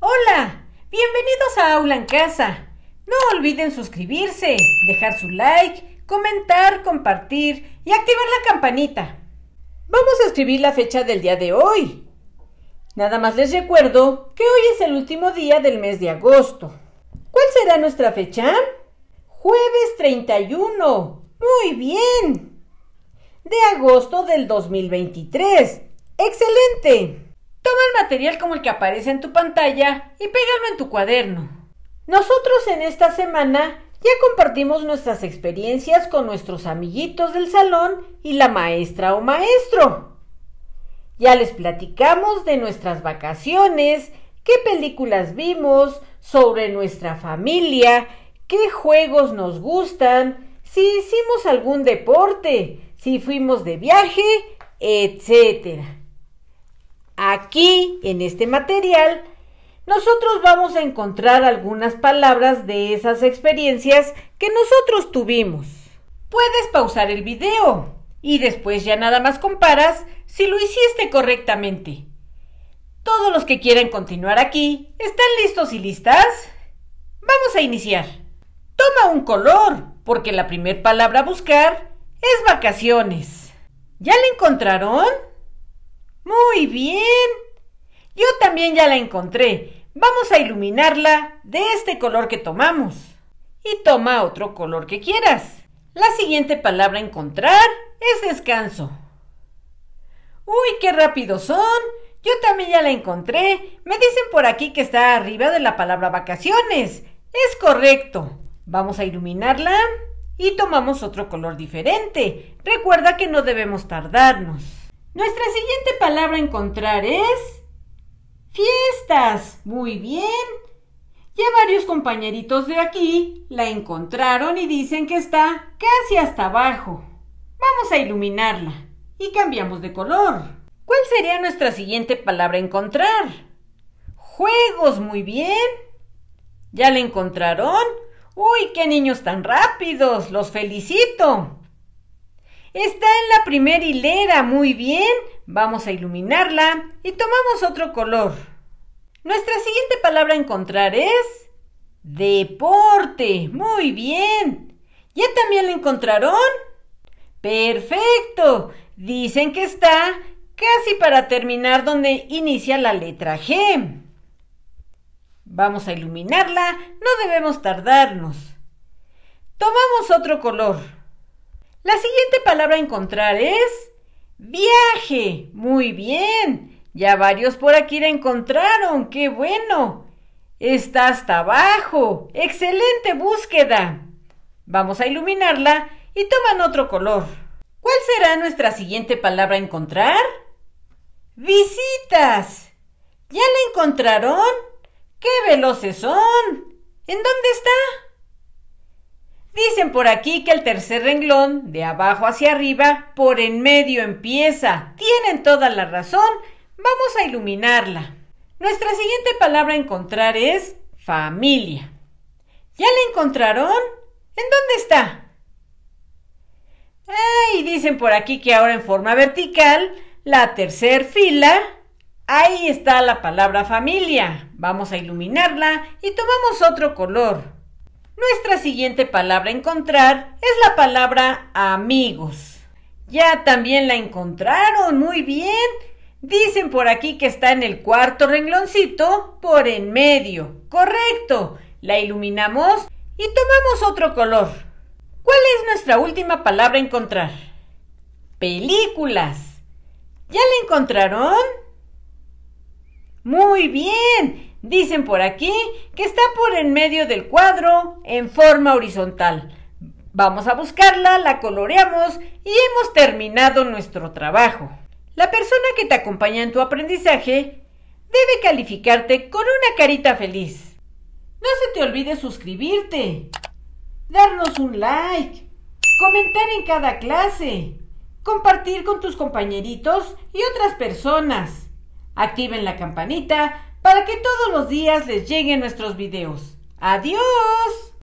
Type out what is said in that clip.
Hola, bienvenidos a Aula en Casa. No olviden suscribirse, dejar su like, comentar, compartir y activar la campanita. Vamos a escribir la fecha del día de hoy. Nada más les recuerdo que hoy es el último día del mes de agosto. ¿Cuál será nuestra fecha? Jueves 31. Muy bien. De agosto del 2023. Excelente. Toma el material como el que aparece en tu pantalla y pégalo en tu cuaderno. Nosotros en esta semana ya compartimos nuestras experiencias con nuestros amiguitos del salón y la maestra o maestro. Ya les platicamos de nuestras vacaciones, qué películas vimos, sobre nuestra familia, qué juegos nos gustan, si hicimos algún deporte, si fuimos de viaje, etc. Aquí, en este material, nosotros vamos a encontrar algunas palabras de esas experiencias que nosotros tuvimos. Puedes pausar el video y después ya nada más comparas si lo hiciste correctamente. Todos los que quieren continuar aquí, ¿están listos y listas? Vamos a iniciar. Toma un color, porque la primera palabra a buscar es vacaciones. ¿Ya la encontraron? Muy bien. Yo también ya la encontré. Vamos a iluminarla de este color que tomamos. Y toma otro color que quieras. La siguiente palabra a encontrar es descanso. Uy, qué rápido son. Yo también ya la encontré. Me dicen por aquí que está arriba de la palabra vacaciones. Es correcto. Vamos a iluminarla y tomamos otro color diferente. Recuerda que no debemos tardarnos. Nuestra siguiente palabra a encontrar es fiestas. Muy bien. Ya varios compañeritos de aquí la encontraron y dicen que está casi hasta abajo. Vamos a iluminarla y cambiamos de color. ¿Cuál sería nuestra siguiente palabra a encontrar? Juegos, muy bien. ¿Ya la encontraron? Uy, qué niños tan rápidos, los felicito. Está en la primera hilera, muy bien. Vamos a iluminarla y tomamos otro color. Nuestra siguiente palabra a encontrar es deporte. Muy bien. ¿Ya también la encontraron? Perfecto. Dicen que está casi para terminar donde inicia la letra G. Vamos a iluminarla, no debemos tardarnos. Tomamos otro color. La siguiente palabra a encontrar es viaje. Muy bien. Ya varios por aquí la encontraron. ¡Qué bueno! Está hasta abajo. Excelente búsqueda. Vamos a iluminarla y toman otro color. ¿Cuál será nuestra siguiente palabra a encontrar? Visitas. ¿Ya la encontraron? ¡Qué veloces son! ¿En dónde está? Dicen por aquí que el tercer renglón, de abajo hacia arriba, por en medio empieza. Tienen toda la razón. Vamos a iluminarla. Nuestra siguiente palabra a encontrar es familia. ¿Ya la encontraron? ¿En dónde está? Y dicen por aquí que ahora en forma vertical, la tercer fila, ahí está la palabra familia. Vamos a iluminarla y tomamos otro color. Nuestra siguiente palabra a encontrar es la palabra amigos. Ya también la encontraron, muy bien. Dicen por aquí que está en el cuarto rengloncito por en medio. Correcto. La iluminamos y tomamos otro color. ¿Cuál es nuestra última palabra a encontrar? Películas. ¿Ya la encontraron? Muy bien. Dicen por aquí que está por en medio del cuadro en forma horizontal. Vamos a buscarla, la coloreamos y hemos terminado nuestro trabajo. La persona que te acompaña en tu aprendizaje debe calificarte con una carita feliz. No se te olvide suscribirte, darnos un like, comentar en cada clase, compartir con tus compañeritos y otras personas. Activen la campanita para que todos los días les lleguen nuestros videos. ¡Adiós!